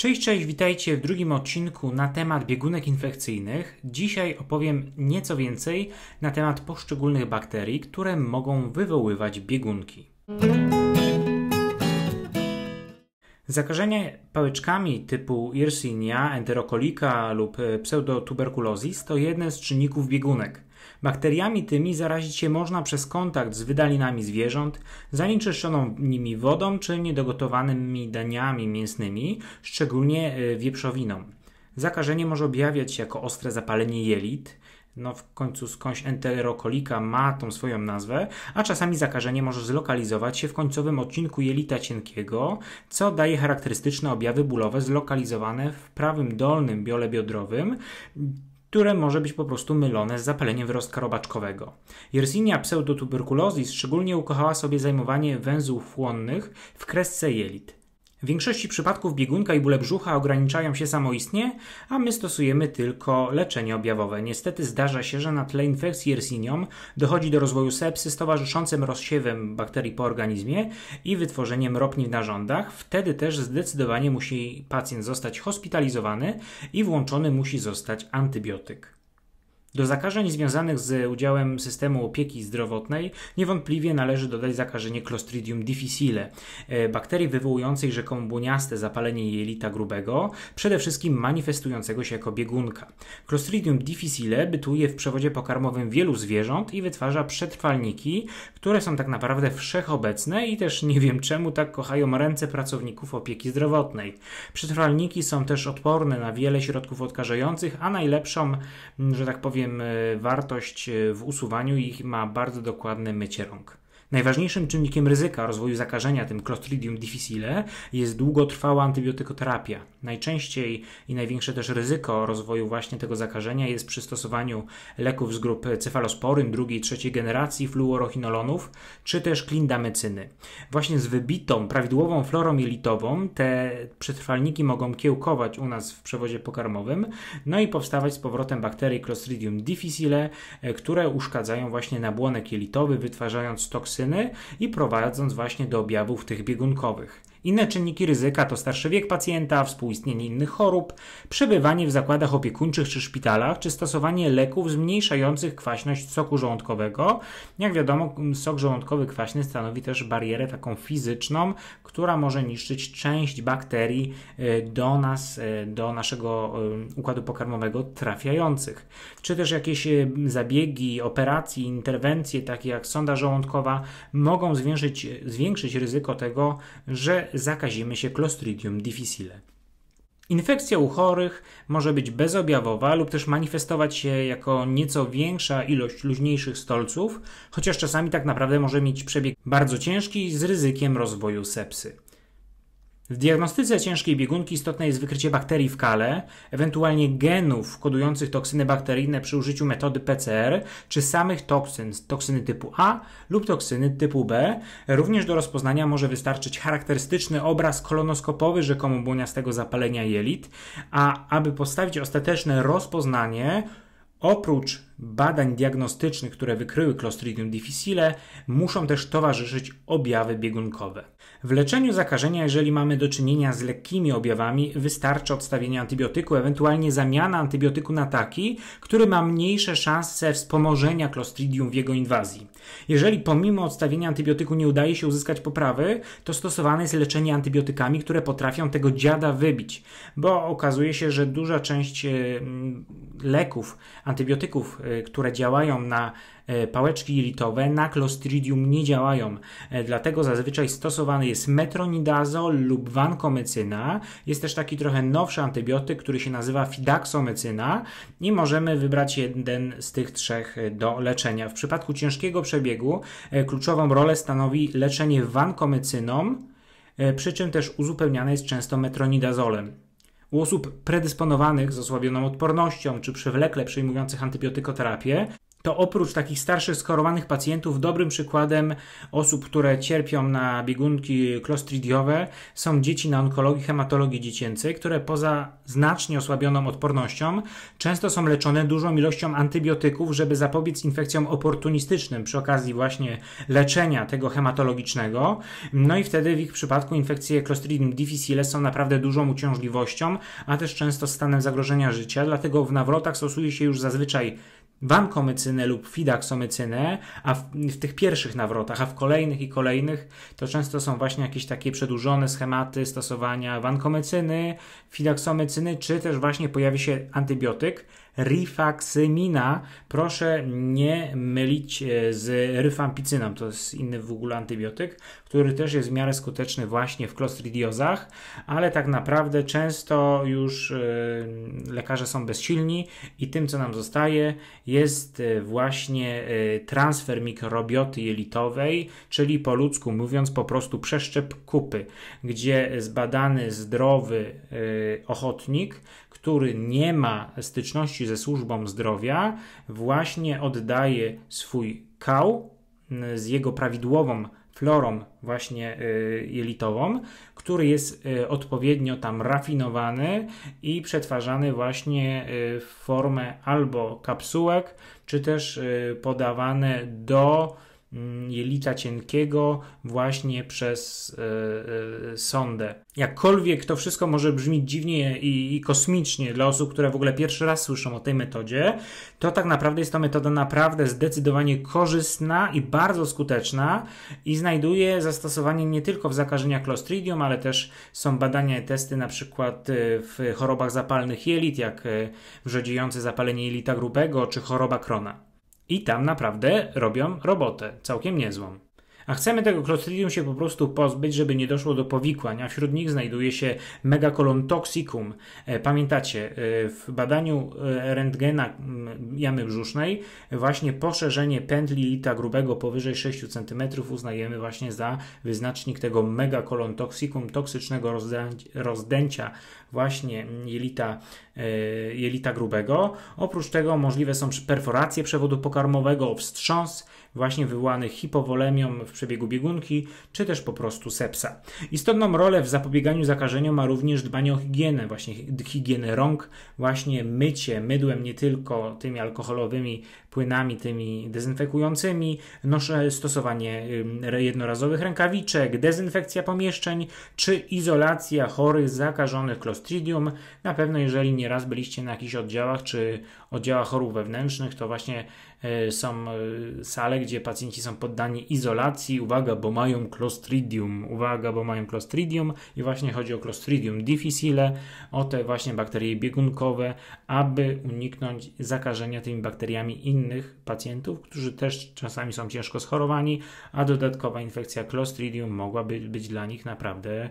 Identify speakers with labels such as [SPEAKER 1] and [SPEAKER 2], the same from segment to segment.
[SPEAKER 1] Cześć, cześć, witajcie w drugim odcinku na temat biegunek infekcyjnych. Dzisiaj opowiem nieco więcej na temat poszczególnych bakterii, które mogą wywoływać biegunki. Zakażenie pałeczkami typu Yersinia, enterokolika lub pseudotuberculosis to jeden z czynników biegunek. Bakteriami tymi zarazić się można przez kontakt z wydalinami zwierząt, zanieczyszczoną nimi wodą czy niedogotowanymi daniami mięsnymi, szczególnie y, wieprzowiną. Zakażenie może objawiać się jako ostre zapalenie jelit, no w końcu skądś enterokolika ma tą swoją nazwę, a czasami zakażenie może zlokalizować się w końcowym odcinku jelita cienkiego, co daje charakterystyczne objawy bólowe zlokalizowane w prawym dolnym biole biodrowym, które może być po prostu mylone z zapaleniem wyrostka robaczkowego. Yersinia pseudotuberculosis szczególnie ukochała sobie zajmowanie węzłów chłonnych w kresce jelit. W większości przypadków biegunka i bóle brzucha ograniczają się samoistnie, a my stosujemy tylko leczenie objawowe. Niestety zdarza się, że na tle infekcji Yersinium dochodzi do rozwoju sepsy z towarzyszącym rozsiewem bakterii po organizmie i wytworzeniem ropni w narządach. Wtedy też zdecydowanie musi pacjent zostać hospitalizowany i włączony musi zostać antybiotyk. Do zakażeń związanych z udziałem systemu opieki zdrowotnej niewątpliwie należy dodać zakażenie Clostridium difficile, e, bakterii wywołującej rzekomo błoniaste zapalenie jelita grubego, przede wszystkim manifestującego się jako biegunka. Clostridium difficile bytuje w przewodzie pokarmowym wielu zwierząt i wytwarza przetrwalniki, które są tak naprawdę wszechobecne i też nie wiem czemu tak kochają ręce pracowników opieki zdrowotnej. Przetrwalniki są też odporne na wiele środków odkażających, a najlepszą, że tak powiem, bowiem e, wartość e, w usuwaniu ich ma bardzo dokładne mycie rąk. Najważniejszym czynnikiem ryzyka rozwoju zakażenia tym Clostridium difficile jest długotrwała antybiotykoterapia. Najczęściej i największe też ryzyko rozwoju właśnie tego zakażenia jest przy stosowaniu leków z grup cefalosporyn drugiej i trzeciej generacji fluorochinolonów, czy też klindamycyny. Właśnie z wybitą, prawidłową florą jelitową te przetrwalniki mogą kiełkować u nas w przewodzie pokarmowym, no i powstawać z powrotem bakterii Clostridium difficile, e, które uszkadzają właśnie nabłonek jelitowy, wytwarzając toksyny toksyny i prowadząc właśnie do objawów tych biegunkowych. Inne czynniki ryzyka to starszy wiek pacjenta, współistnienie innych chorób, przebywanie w zakładach opiekuńczych czy szpitalach, czy stosowanie leków zmniejszających kwaśność soku żołądkowego. Jak wiadomo, sok żołądkowy kwaśny stanowi też barierę taką fizyczną, która może niszczyć część bakterii y, do nas, y, do naszego y, układu pokarmowego trafiających. Czy też jakieś zabiegi, operacje, interwencje takie jak sonda żołądkowa mogą zwiększyć, zwiększyć ryzyko tego, że zakazimy się Clostridium difficile. Infekcja u chorych może być bezobjawowa lub też manifestować się jako nieco większa ilość luźniejszych stolców, chociaż czasami tak naprawdę może mieć przebieg bardzo ciężki z ryzykiem rozwoju sepsy. W diagnostyce ciężkiej biegunki istotne jest wykrycie bakterii w kale, ewentualnie genów kodujących toksyny bakteryjne przy użyciu metody PCR, czy samych toksyn, toksyny typu A lub toksyny typu B. Również do rozpoznania może wystarczyć charakterystyczny obraz kolonoskopowy rzekomo błoniastego zapalenia jelit, a aby postawić ostateczne rozpoznanie, Oprócz badań diagnostycznych, które wykryły Clostridium difficile, muszą też towarzyszyć objawy biegunkowe. W leczeniu zakażenia, jeżeli mamy do czynienia z lekkimi objawami, wystarczy odstawienie antybiotyku, ewentualnie zamiana antybiotyku na taki, który ma mniejsze szanse wspomożenia Clostridium w jego inwazji. Jeżeli pomimo odstawienia antybiotyku nie udaje się uzyskać poprawy, to stosowane jest leczenie antybiotykami, które potrafią tego dziada wybić, bo okazuje się, że duża część leków, antybiotyków, e, które działają na e, pałeczki jelitowe, na Clostridium nie działają. E, dlatego zazwyczaj stosowany jest metronidazol lub vancomycyna. Jest też taki trochę nowszy antybiotyk, który się nazywa fidaxomycyna i możemy wybrać jeden z tych trzech do leczenia. W przypadku ciężkiego przebiegu kluczową rolę stanowi leczenie vancomycyną, przy czym też uzupełniane jest często metronidazolem. U osób predysponowanych z osłabioną odpornością czy przewlekle przyjmujących antybiotykoterapię to oprócz takich starszych, skorowanych pacjentów, dobrym przykładem osób, które cierpią na biegunki klostridiowe są dzieci na onkologii, hematologii dziecięcej, które poza znacznie osłabioną odpornością często są leczone dużą ilością antybiotyków, żeby zapobiec infekcjom oportunistycznym przy okazji właśnie leczenia tego hematologicznego. No i wtedy w ich przypadku infekcje Clostridium difficile są naprawdę dużą uciążliwością, a też często stanem zagrożenia życia, dlatego w nawrotach stosuje się już zazwyczaj wankomycynę lub fidaksomycynę, a w, w, tych pierwszych nawrotach, a w kolejnych i kolejnych to często są właśnie jakieś takie przedłużone schematy stosowania wankomycyny, fidaksomycyny, czy też właśnie pojawi się antybiotyk, rifaksymina. Proszę nie mylić e, z rifampicyną, to jest inny w ogóle antybiotyk, który też jest w miarę skuteczny właśnie w klostridiozach, ale tak naprawdę często już e, lekarze są bezsilni i tym, co nam zostaje, jest e, właśnie transfer mikrobioty jelitowej, czyli po ludzku mówiąc po prostu przeszczep kupy, gdzie zbadany zdrowy ochotnik, który nie ma styczności ze służbą zdrowia, właśnie oddaje swój kał mm, z jego prawidłową florą właśnie y, jelitową, który jest y, odpowiednio tam rafinowany i przetwarzany właśnie y, w formę albo kapsułek, czy też podawany do Mm, jelita cienkiego właśnie przez e, e, sondę. Jakkolwiek to wszystko może brzmieć dziwnie i, i, kosmicznie dla osób, które w ogóle pierwszy raz słyszą o tej metodzie, to tak naprawdę jest to metoda naprawdę zdecydowanie korzystna i bardzo skuteczna i znajduje zastosowanie nie tylko w zakażeniach Clostridium, ale też są badania i testy na przykład e, w chorobach zapalnych jelit, jak wrzodziejące zapalenie jelita grubego czy choroba Krona. I tam naprawdę robią robotę, całkiem niezłą. A chcemy tego Clostridium się po prostu pozbyć, żeby nie doszło do powikłań, a wśród nich znajduje się megakolon toxicum. E, pamiętacie, e, w badaniu e, rentgena jamy brzusznej właśnie poszerzenie pętli lita grubego powyżej 6 cm uznajemy właśnie za wyznacznik tego megakolon toxicum, toksycznego rozdęcia właśnie jelita E, jelita grubego. Oprócz tego możliwe są perforacje przewodu pokarmowego, wstrząs właśnie wywołany hipowolemią w przebiegu biegunki, czy też po prostu sepsa. Istotną rolę w zapobieganiu zakażeniu ma również dbanie o higienę, właśnie higienę rąk, właśnie mycie mydłem nie tylko tymi alkoholowymi płynami tymi dezynfekującymi, noszę stosowanie jednorazowych rękawiczek, dezynfekcja pomieszczeń czy izolacja chorych zakażonych Clostridium. Na pewno jeżeli nieraz byliście na jakichś oddziałach czy oddziałach chorób wewnętrznych to właśnie e, są e, sale, gdzie pacjenci są poddani izolacji, uwaga, bo mają Clostridium, uwaga, bo mają Clostridium i właśnie chodzi o Clostridium difficile, o te właśnie bakterie biegunkowe, aby uniknąć zakażenia tymi bakteriami innych pacjentów, którzy też czasami są ciężko schorowani, a dodatkowa infekcja Clostridium mogłaby być dla nich naprawdę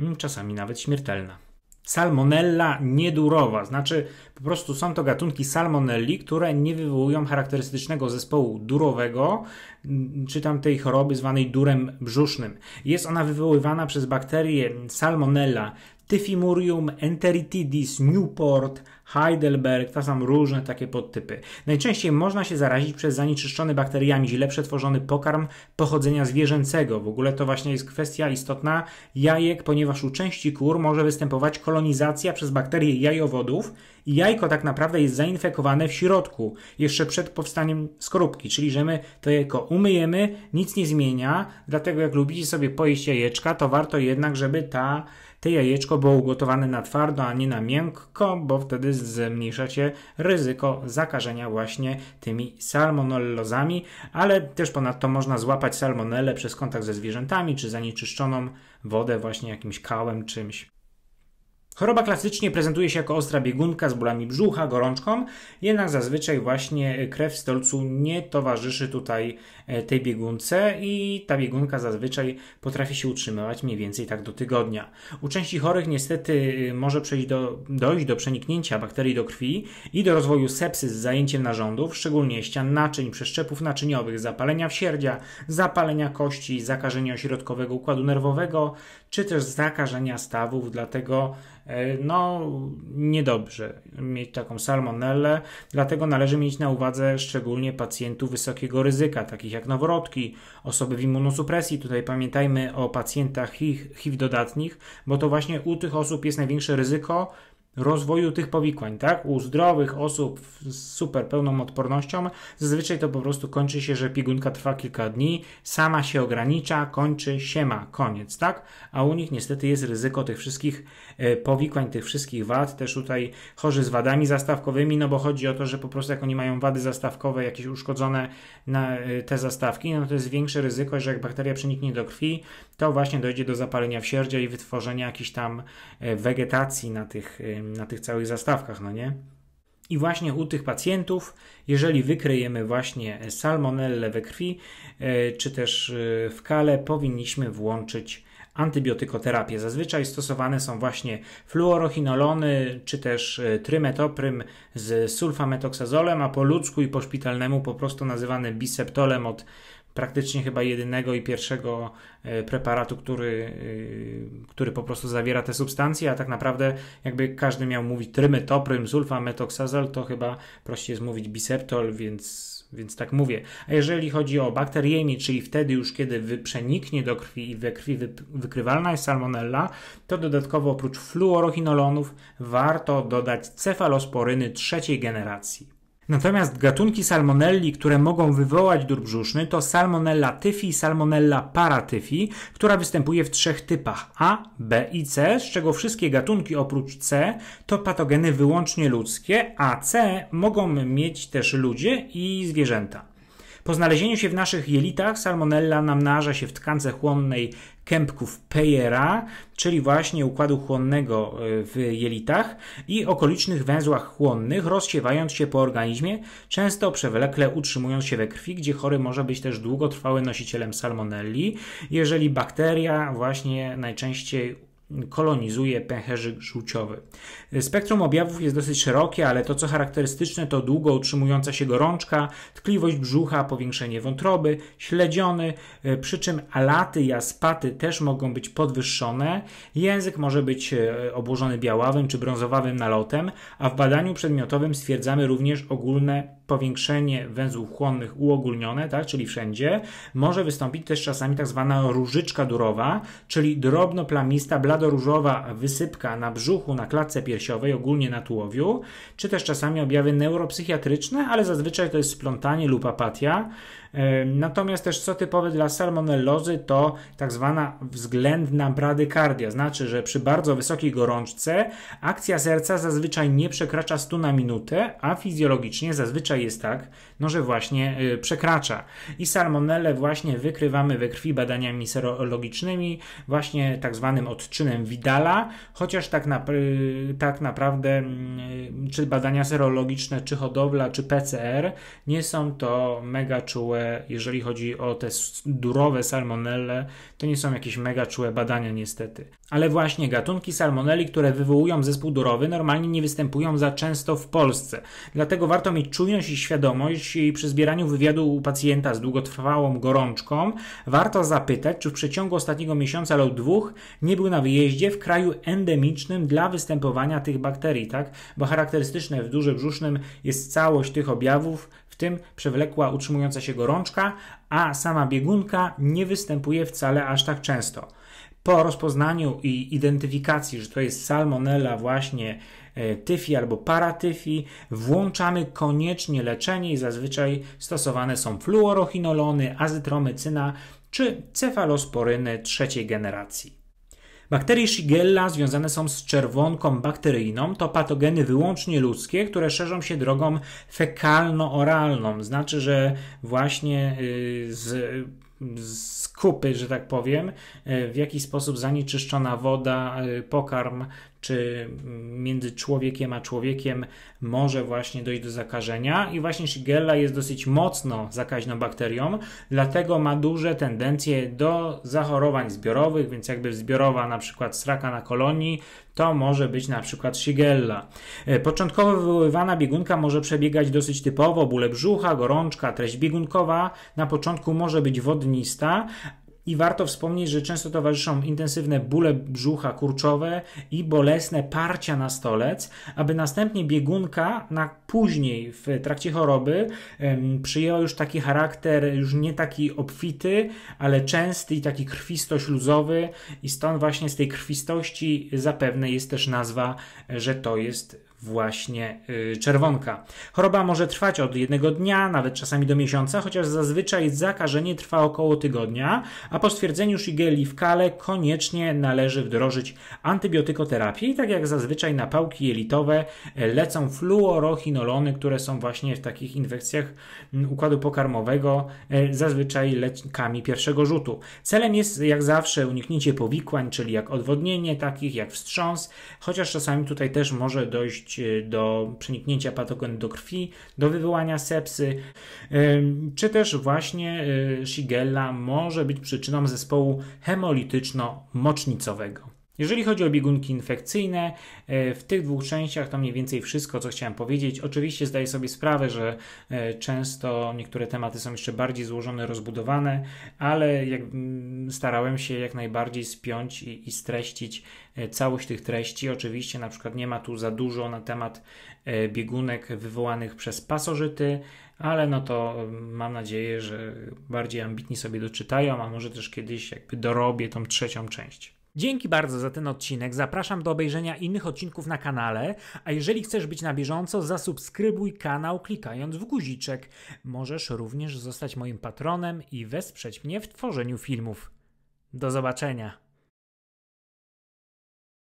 [SPEAKER 1] mm, czasami nawet śmiertelna. Salmonella niedurowa, znaczy po prostu są to gatunki salmonelli, które nie wywołują charakterystycznego zespołu durowego, mm, czy tam tej choroby zwanej durem brzusznym. Jest ona wywoływana przez bakterię Salmonella Tyfimurium, Enteritidis, Newport, Heidelberg, to są różne takie podtypy. Najczęściej można się zarazić przez zanieczyszczony bakteriami źle przetworzony pokarm pochodzenia zwierzęcego. W ogóle to właśnie jest kwestia istotna jajek, ponieważ u części kur może występować kolonizacja przez bakterie jajowodów i jajko tak naprawdę jest zainfekowane w środku, jeszcze przed powstaniem skorupki, czyli że my to jajko umyjemy, nic nie zmienia, dlatego jak lubicie sobie pojeść jajeczka, to warto jednak, żeby ta te jajeczko było ugotowane na twardo, a nie na miękko, bo wtedy zmniejszacie ryzyko zakażenia właśnie tymi salmonellozami, ale też ponadto można złapać salmonelle przez kontakt ze zwierzętami czy zanieczyszczoną wodę właśnie jakimś kałem czymś. Choroba klasycznie prezentuje się jako ostra biegunka z bólami brzucha, gorączką, jednak zazwyczaj właśnie krew w stolcu nie towarzyszy tutaj e, tej biegunce i ta biegunka zazwyczaj potrafi się utrzymywać mniej więcej tak do tygodnia. U części chorych niestety y, może przejść do, dojść do przeniknięcia bakterii do krwi i do rozwoju sepsy z zajęciem narządów, szczególnie ścian naczyń, przeszczepów naczyniowych, zapalenia wsierdzia, zapalenia kości, zakażenia ośrodkowego układu nerwowego, czy też zakażenia stawów, dlatego E, no niedobrze mieć taką salmonellę, dlatego należy mieć na uwadze szczególnie pacjentów wysokiego ryzyka, takich jak noworodki, osoby w immunosupresji. Tutaj pamiętajmy o pacjentach HIV, dodatnich, bo to właśnie u tych osób jest największe ryzyko rozwoju tych powikłań, tak? U zdrowych osób z super pełną odpornością zazwyczaj to po prostu kończy się, że pigunka trwa kilka dni, sama się ogranicza, kończy się ma, koniec, tak? A u nich niestety jest ryzyko tych wszystkich E, powikłań, tych wszystkich wad, też tutaj chorzy z wadami zastawkowymi, no bo chodzi o to, że po prostu jak oni mają wady zastawkowe, jakieś uszkodzone na e, te zastawki, no to jest większe ryzyko, że jak bakteria przeniknie do krwi, to właśnie dojdzie do zapalenia wsierdzia i wytworzenia jakiejś tam e, wegetacji na tych, na tych całych zastawkach, no nie? I właśnie u tych pacjentów, jeżeli wykryjemy właśnie salmonellę we krwi, czy też w kale, powinniśmy włączyć antybiotykoterapię. Zazwyczaj stosowane są właśnie fluorochinolony czy też e, trymetoprym z sulfametoksazolem, a po ludzku i po szpitalnemu po prostu nazywany biseptolem od praktycznie chyba jedynego i pierwszego e, preparatu, który, e, który po prostu zawiera te substancje, a tak naprawdę jakby każdy miał mówić trymetoprym, sulfametoksazol, to chyba prościej jest mówić biseptol, więc więc, tak mówię. A jeżeli chodzi o bakteriemię, czyli wtedy już kiedy przeniknie do krwi i we krwi wykrywalna jest salmonella, to dodatkowo oprócz fluorochinolonów warto dodać cefalosporyny trzeciej generacji. Natomiast gatunki salmonelli, które mogą wywołać dur brzuszny, to Salmonella tyfi i Salmonella paratyfi, która występuje w trzech typach A, B i C, z czego wszystkie gatunki oprócz C to patogeny wyłącznie ludzkie, a C mogą mieć też ludzie i zwierzęta. Po znalezieniu się w naszych jelitach salmonella namnaża się w tkance chłonnej kępków Peyera, czyli właśnie układu chłonnego y, w jelitach i okolicznych węzłach chłonnych, rozsiewając się po organizmie, często przewlekle utrzymując się we krwi, gdzie chory może być też długotrwałym nosicielem salmonelli, jeżeli bakteria właśnie najczęściej kolonizuje pęcherzyk żółciowy. Spektrum objawów jest dosyć szerokie, ale to co charakterystyczne to długo utrzymująca się gorączka, tkliwość brzucha, powiększenie wątroby, śledziony, e, przy czym alaty i aspaty też mogą być podwyższone. Język może być e, obłożony białawym czy brązowawym nalotem, a w badaniu przedmiotowym stwierdzamy również ogólne powiększenie węzłów chłonnych uogólnione, tak, czyli wszędzie. Może wystąpić też czasami tak zwana różyczka durowa, czyli drobno plamista blado-różowa wysypka na brzuchu, na klatce piersiowej, ogólnie na tułowiu, czy też czasami objawy neuropsychiatryczne, ale zazwyczaj to jest splątanie lub apatia, E, natomiast też co typowe dla salmonellozy to tak zwana względna bradykardia, znaczy, że przy bardzo wysokiej gorączce akcja serca zazwyczaj nie przekracza 100 na minutę, a fizjologicznie zazwyczaj jest tak, no że właśnie e, przekracza. I salmonellę właśnie wykrywamy we krwi badaniami serologicznymi, właśnie tak zwanym odczynem Widala, chociaż tak, na, e, tak naprawdę mm, czy badania serologiczne, czy hodowla, czy PCR nie są to mega czułe jeżeli chodzi o te durowe salmonelle, to nie są jakieś mega czułe badania niestety. Ale właśnie gatunki salmonelli, które wywołują zespół durowy, normalnie nie występują za często w Polsce. Dlatego warto mieć czujność i świadomość i przy zbieraniu wywiadu u pacjenta z długotrwałą gorączką warto zapytać, czy w przeciągu ostatniego miesiąca lub dwóch nie był na wyjeździe w kraju endemicznym dla występowania tych bakterii, tak? Bo charakterystyczne w duże brzusznym jest całość tych objawów, w tym przewlekła utrzymująca się gorączka, a sama biegunka nie występuje wcale aż tak często. Po rozpoznaniu i identyfikacji, że to jest salmonella właśnie e, tyfi albo paratyfi, włączamy koniecznie leczenie i zazwyczaj stosowane są fluorochinolony, azytromycyna czy cefalosporyny trzeciej generacji. Bakterie Shigella związane są z czerwonką bakteryjną. To patogeny wyłącznie ludzkie, które szerzą się drogą fekalno-oralną. Znaczy, że właśnie y, z z kupy, że tak powiem, y, w jaki sposób zanieczyszczona woda, y, pokarm czy między człowiekiem a człowiekiem może właśnie dojść do zakażenia. I właśnie Shigella jest dosyć mocno zakaźną bakterią, dlatego ma duże tendencje do zachorowań zbiorowych, więc jakby zbiorowa na przykład sraka na kolonii, to może być na przykład Shigella. E, początkowo wywoływana biegunka może przebiegać dosyć typowo, bóle brzucha, gorączka, treść biegunkowa. Na początku może być wodnista, i warto wspomnieć, że często towarzyszą intensywne bóle brzucha kurczowe i bolesne parcia na stolec, aby następnie biegunka na później w trakcie choroby przyjęła już taki charakter, już nie taki obfity, ale częsty i taki krwisto-śluzowy i stąd właśnie z tej krwistości zapewne jest też nazwa, że to jest właśnie y, czerwonka. Choroba może trwać od jednego dnia, nawet czasami do miesiąca, chociaż zazwyczaj zakażenie trwa około tygodnia, a po stwierdzeniu szigeli w kale koniecznie należy wdrożyć antybiotykoterapię i tak jak zazwyczaj na pałki jelitowe e, lecą fluorochinolony, które są właśnie w takich infekcjach układu pokarmowego e, zazwyczaj lekami pierwszego rzutu. Celem jest jak zawsze uniknięcie powikłań, czyli jak odwodnienie takich, jak wstrząs, chociaż czasami tutaj też może dojść dojść y, do przeniknięcia patogenu do krwi, do wywołania sepsy, czy też właśnie y, Shigella może być przyczyną zespołu hemolityczno-mocznicowego. Jeżeli chodzi o biegunki infekcyjne, y, w tych dwóch częściach to mniej więcej wszystko, co chciałem powiedzieć. Oczywiście zdaję sobie sprawę, że często niektóre tematy są jeszcze bardziej złożone, rozbudowane, ale mm, starałem się jak najbardziej spiąć i, i streścić E, całość tych treści. Oczywiście na przykład nie ma tu za dużo na temat e, biegunek wywołanych przez pasożyty, ale no to e, mam nadzieję, że bardziej ambitni sobie doczytają, a może też kiedyś jakby dorobię tą trzecią część. Dzięki bardzo za ten odcinek. Zapraszam do obejrzenia innych odcinków na kanale. A jeżeli chcesz być na bieżąco, zasubskrybuj kanał klikając w guziczek. Możesz również zostać moim patronem i wesprzeć mnie w tworzeniu filmów. Do zobaczenia.